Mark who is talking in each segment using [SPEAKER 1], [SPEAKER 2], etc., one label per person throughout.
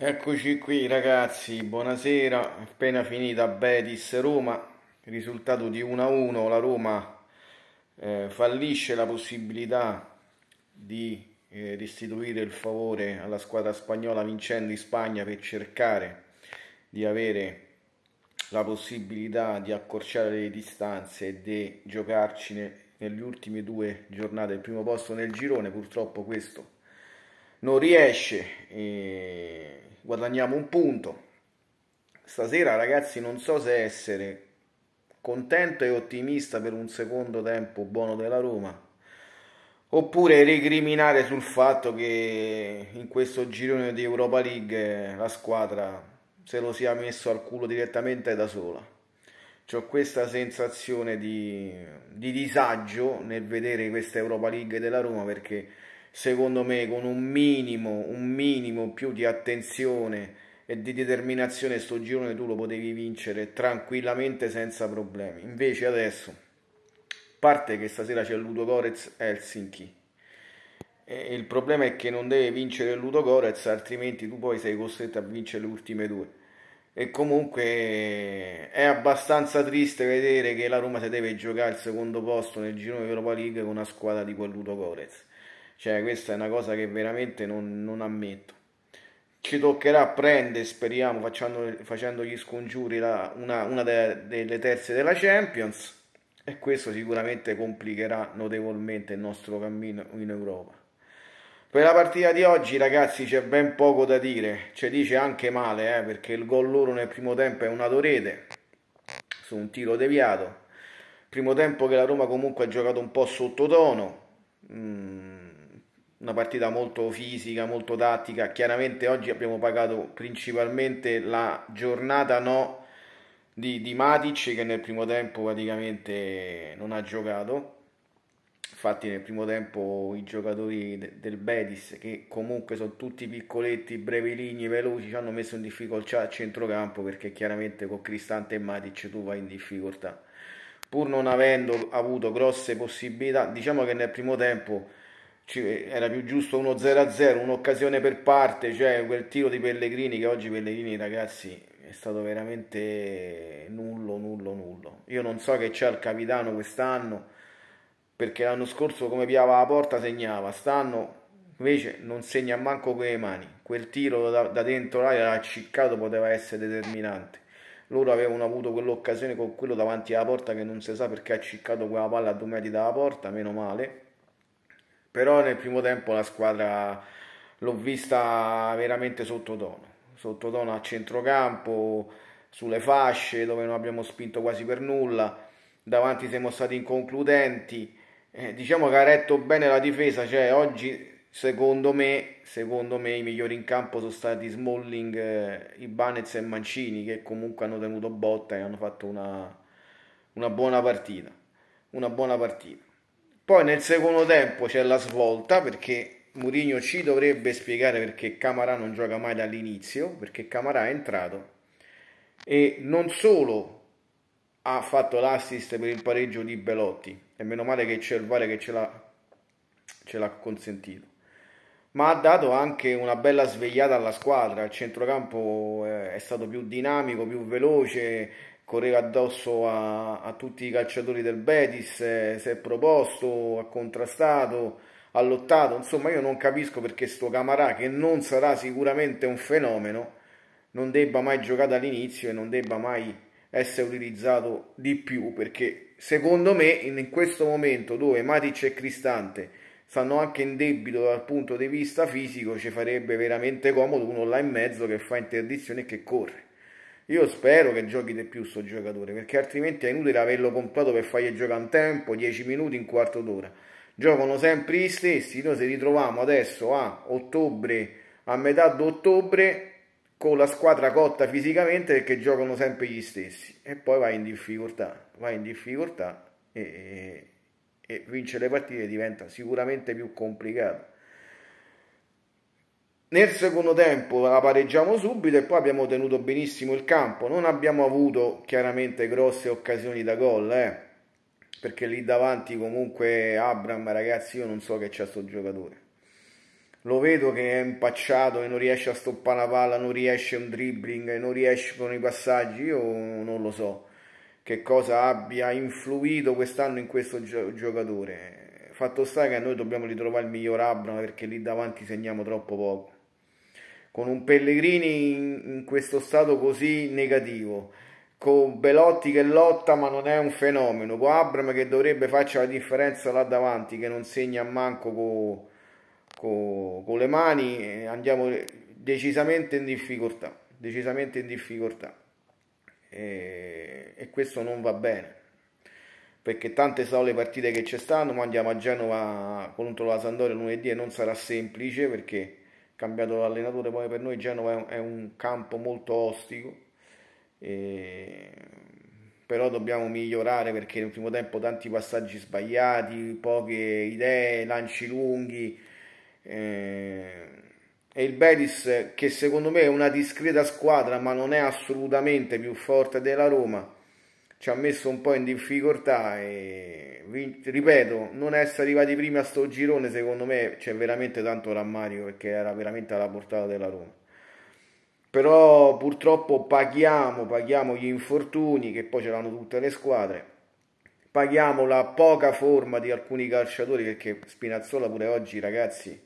[SPEAKER 1] Eccoci qui ragazzi, buonasera, appena finita Betis Roma, risultato di 1-1, la Roma eh, fallisce la possibilità di eh, restituire il favore alla squadra spagnola vincendo in Spagna per cercare di avere la possibilità di accorciare le distanze e di giocarci negli ultimi due giornate il primo posto nel girone, purtroppo questo è non riesce, e guadagniamo un punto. Stasera ragazzi non so se essere contento e ottimista per un secondo tempo buono della Roma oppure recriminare sul fatto che in questo girone di Europa League la squadra se lo sia messo al culo direttamente da sola. Ho questa sensazione di, di disagio nel vedere questa Europa League della Roma perché secondo me con un minimo, un minimo più di attenzione e di determinazione sto girone tu lo potevi vincere tranquillamente senza problemi. Invece adesso, parte che stasera c'è Ludogorets Helsinki, e il problema è che non deve vincere Ludogorets altrimenti tu poi sei costretto a vincere le ultime due. E comunque è abbastanza triste vedere che la Roma si deve giocare al secondo posto nel girone Europa League con una squadra di quel Ludogorets. Cioè, questa è una cosa che veramente non, non ammetto. Ci toccherà prendere, speriamo, facendo, facendo gli scongiuri, la, una, una de, delle terze della Champions e questo sicuramente complicherà notevolmente il nostro cammino in Europa. Per la partita di oggi, ragazzi, c'è ben poco da dire. Ci dice anche male, eh, perché il gol loro nel primo tempo è una torete su un tiro deviato. Primo tempo che la Roma comunque ha giocato un po' sottotono. Mm una partita molto fisica, molto tattica. Chiaramente oggi abbiamo pagato principalmente la giornata no di, di Matic che nel primo tempo praticamente non ha giocato. Infatti nel primo tempo i giocatori de, del Betis, che comunque sono tutti piccoletti, brevi brevilini, veloci, ci hanno messo in difficoltà a centrocampo perché chiaramente con Cristante e Matic tu vai in difficoltà. Pur non avendo avuto grosse possibilità, diciamo che nel primo tempo era più giusto uno 0-0, un'occasione per parte, cioè quel tiro di Pellegrini che oggi Pellegrini ragazzi è stato veramente nullo, nullo, nullo. Io non so che c'è il capitano quest'anno perché l'anno scorso come piava la porta segnava, quest'anno invece non segna manco con le mani. Quel tiro da, da dentro l'area acciccato poteva essere determinante. Loro avevano avuto quell'occasione con quello davanti alla porta che non si sa perché ha acciccato quella palla a due metri dalla porta, meno male però nel primo tempo la squadra l'ho vista veramente sottotono, sottotono a centrocampo, sulle fasce dove non abbiamo spinto quasi per nulla, davanti siamo stati inconcludenti, eh, diciamo che ha retto bene la difesa, cioè oggi secondo me, secondo me i migliori in campo sono stati Smalling, eh, Ibanez e Mancini che comunque hanno tenuto botta e hanno fatto una, una buona partita, una buona partita. Poi nel secondo tempo c'è la svolta perché Mourinho ci dovrebbe spiegare perché Camarà non gioca mai dall'inizio, perché Camarà è entrato e non solo ha fatto l'assist per il pareggio di Belotti, e meno male che c'è il Vale che ce l'ha, ce l'ha consentito, ma ha dato anche una bella svegliata alla squadra, il centrocampo eh, è stato più dinamico, più veloce, correva addosso a, a, tutti i calciatori del Betis, eh, si è proposto, ha contrastato, ha lottato, insomma io non capisco perché sto Camarà, che non sarà sicuramente un fenomeno, non debba mai giocare all'inizio e non debba mai essere utilizzato di più, perché secondo me in questo momento dove Matic e Cristante stanno anche in debito dal punto di vista fisico, ci farebbe veramente comodo uno là in mezzo che fa interdizione e che corre. Io spero che giochi di più sto giocatore, perché altrimenti è inutile averlo comprato per fargli giocare un tempo, 10 minuti, un quarto d'ora. Giocano sempre gli stessi, noi ci ritroviamo adesso a ottobre, a metà d'ottobre, con la squadra cotta fisicamente perché giocano sempre gli stessi. E poi vai in difficoltà, vai in difficoltà e, e, e vincere le partite diventa sicuramente più complicato. Nel secondo tempo la pareggiamo subito e poi abbiamo tenuto benissimo il campo. Non abbiamo avuto chiaramente grosse occasioni da gol, eh? perché lì davanti comunque Abram, ragazzi, io non so che c'è sto giocatore. Lo vedo che è impacciato e non riesce a stoppare la palla, non riesce un dribbling, non riesce con i passaggi, io non lo so che cosa abbia influito quest'anno in questo giocatore. Fatto sta che noi dobbiamo ritrovare il miglior Abram perché lì davanti segniamo troppo poco con un Pellegrini in, in questo stato così negativo, con Belotti che lotta ma non è un fenomeno, con Abram che dovrebbe farci la differenza là davanti, che non segna manco con co, co le mani, andiamo decisamente in difficoltà, decisamente in difficoltà. E, e questo non va bene perché tante sono le partite che ci stanno, ma andiamo a Genova contro la Sandoria lunedì e non sarà semplice perché cambiato l'allenatore, poi per noi Genova è un, campo molto ostico, e... però dobbiamo migliorare perché nel primo tempo tanti passaggi sbagliati, poche idee, lanci lunghi. E e il Betis che secondo me è una discreta squadra ma non è assolutamente più forte della Roma ci ha messo un po' in difficoltà e ripeto non essere arrivati prima a sto girone secondo me c'è veramente tanto rammarico perché era veramente alla portata della Roma però purtroppo paghiamo, paghiamo gli infortuni che poi ce l'hanno tutte le squadre paghiamo la poca forma di alcuni calciatori perché Spinazzola pure oggi ragazzi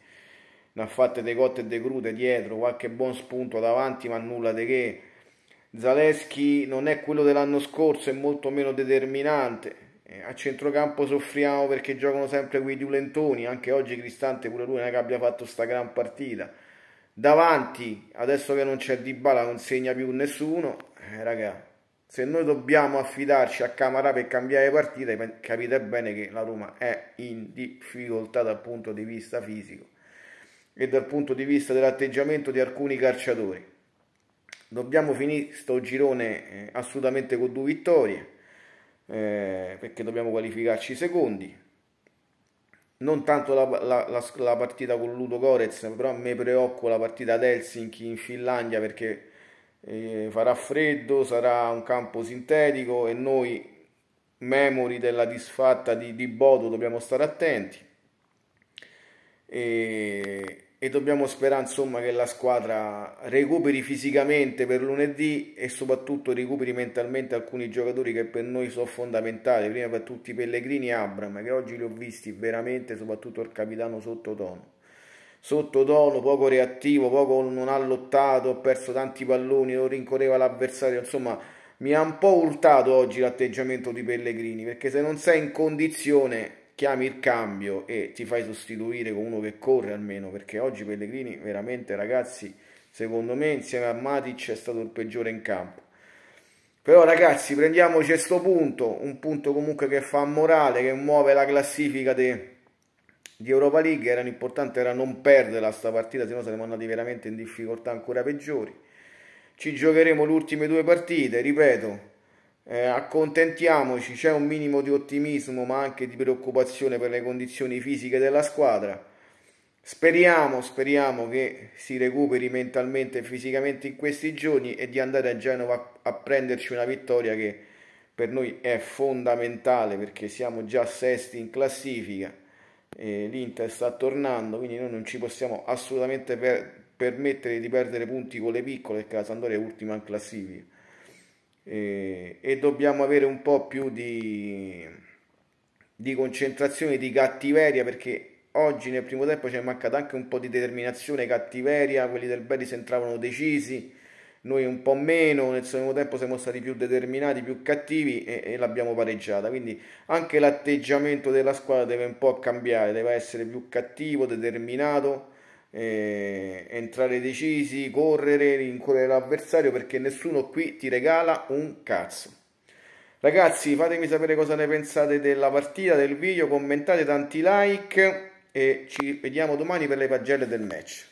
[SPEAKER 1] ne ha fatte dei cotte e dei crude dietro qualche buon spunto davanti ma nulla di che Zaleschi non è quello dell'anno scorso, è molto meno determinante. Eh, a centrocampo soffriamo perché giocano sempre quei Lentoni. anche oggi Cristante pure lui non è che abbia fatto sta gran partita. Davanti, adesso che non c'è Dybala non segna più nessuno, eh, raga, se noi dobbiamo affidarci a Camarà per cambiare partita, capite bene che la Roma è in difficoltà dal punto di vista fisico e dal punto di vista dell'atteggiamento di alcuni calciatori dobbiamo finire sto girone eh, assolutamente con due vittorie eh, perché dobbiamo qualificarci secondi non tanto la, la, la, la partita con Ludo Gorez però a me preoccupa la partita ad Helsinki in Finlandia perché eh, farà freddo sarà un campo sintetico e noi memori della disfatta di, di Bodo dobbiamo stare attenti e e dobbiamo sperare insomma che la squadra recuperi fisicamente per lunedì e soprattutto recuperi mentalmente alcuni giocatori che per noi sono fondamentali, prima per tutti Pellegrini e Abram, che oggi li ho visti veramente, soprattutto il capitano sottotono. Sottotono, poco reattivo, poco non ha lottato, ha perso tanti palloni, non rincorreva l'avversario, insomma mi ha un po' urtato oggi l'atteggiamento di Pellegrini, perché se non sei in condizione chiami il cambio e ti fai sostituire con uno che corre almeno, perché oggi Pellegrini veramente ragazzi, secondo me insieme a Matic è stato il peggiore in campo. Però ragazzi, prendiamoci questo punto, un punto comunque che fa morale, che muove la classifica de, di Europa League, era importante era non perdere questa partita, se no saremmo andati veramente in difficoltà ancora peggiori. Ci giocheremo le ultime due partite, ripeto, eh, accontentiamoci, c'è un minimo di ottimismo ma anche di preoccupazione per le condizioni fisiche della squadra. Speriamo, speriamo che si recuperi mentalmente e fisicamente in questi giorni e di andare a Genova a prenderci una vittoria che per noi è fondamentale perché siamo già sesti in classifica l'Inter sta tornando, quindi noi non ci possiamo assolutamente per permettere di perdere punti con le piccole, perché la Sandoria è ultima in classifica e, e dobbiamo avere un po' più di, di concentrazione, di cattiveria perché oggi nel primo tempo ci è mancata anche un po' di determinazione, cattiveria, quelli del si entravano decisi, noi un po' meno, nel secondo tempo siamo stati più determinati, più cattivi e, e l'abbiamo pareggiata, quindi anche l'atteggiamento della squadra deve un po' cambiare, deve essere più cattivo, determinato eh, entrare decisi, correre, rincorrere l'avversario perché nessuno qui ti regala un cazzo. Ragazzi, fatemi sapere cosa ne pensate della partita, del video, commentate tanti like e ci vediamo domani per le pagelle del match.